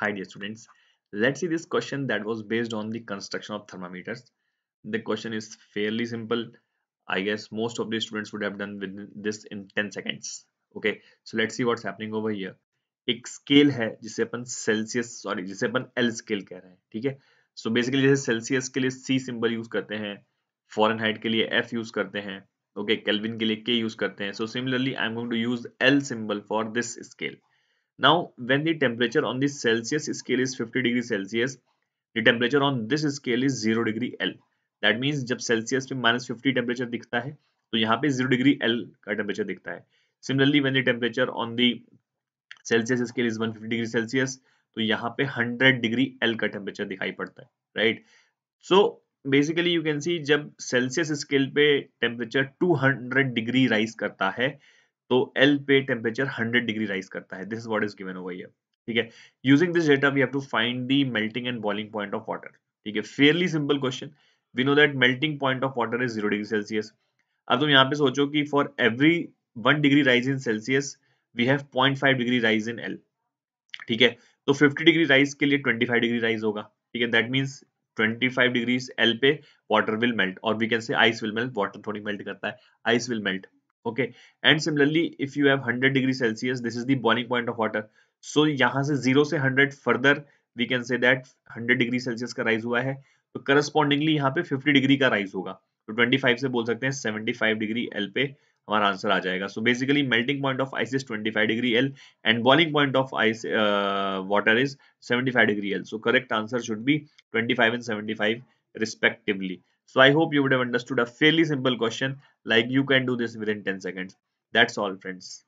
Hi dear students, let's see this question that was based on the construction of thermometers. The question is fairly simple. I guess most of the students would have done with this in 10 seconds. Okay, so let's see what's happening over here. एक scale है जिसे अपन Celsius sorry जिसे अपन L scale कह रहे हैं ठीक है so basically जैसे सेल्सियस के लिए सी सिंबल यूज करते हैं फॉरन हाइट के लिए एफ यूज करते हैं ओके okay, केल्विन के लिए के यूज करते हैं so similarly I am going to use L symbol for this scale Now, when the temperature on the Celsius scale is 50 degree Celsius, the temperature on this scale is 0 degree L. That means जब Celsius पे minus 50 temperature दिखता है, तो यहाँ पे 0 degree L ka temperature dikhta hai Similarly, when the temperature on the Celsius scale is 150 degree Celsius, तो यहाँ पे 100 degree L ka temperature dikhai padta hai right? So basically you can see जब Celsius scale पे temperature 200 degree rise करता है तो L पे temperature 100 degree rise करता है this is what is given over year ठीक है using this data we have to find the melting and boiling point of water ठीक है fairly simple question we know that melting point of water is zero degree Celsius अब तुम यहाँ पे सोचो कि for every one degree rise in Celsius we have point five degree rise in L ठीक है तो फिफ्टी डिग्री राइज के लिए ट्वेंटी फाइव डिग्री राइज होगा ठीक है दैट मीन्स 25 डिग्रीज एल पे वाटर विल मेल्ट और we can say ice will melt water थोड़ी मेल्ट करता है ice will melt okay and similarly if you have 100 degree celsius this is the boiling point of water so yahan se 0 se 100 further we can say that 100 degree celsius ka rise हुआ है so correspondingly yahan pe 50 degree का rise होगा so 25 se bol sakte hain 75 degree l pe hamara answer aa jayega so basically melting point of ice is 25 degree l and boiling point of ice uh, water is 75 degree l so correct answer should be 25 and 75 respectively So I hope you would have understood a fairly simple question like you can do this within 10 seconds. That's all friends.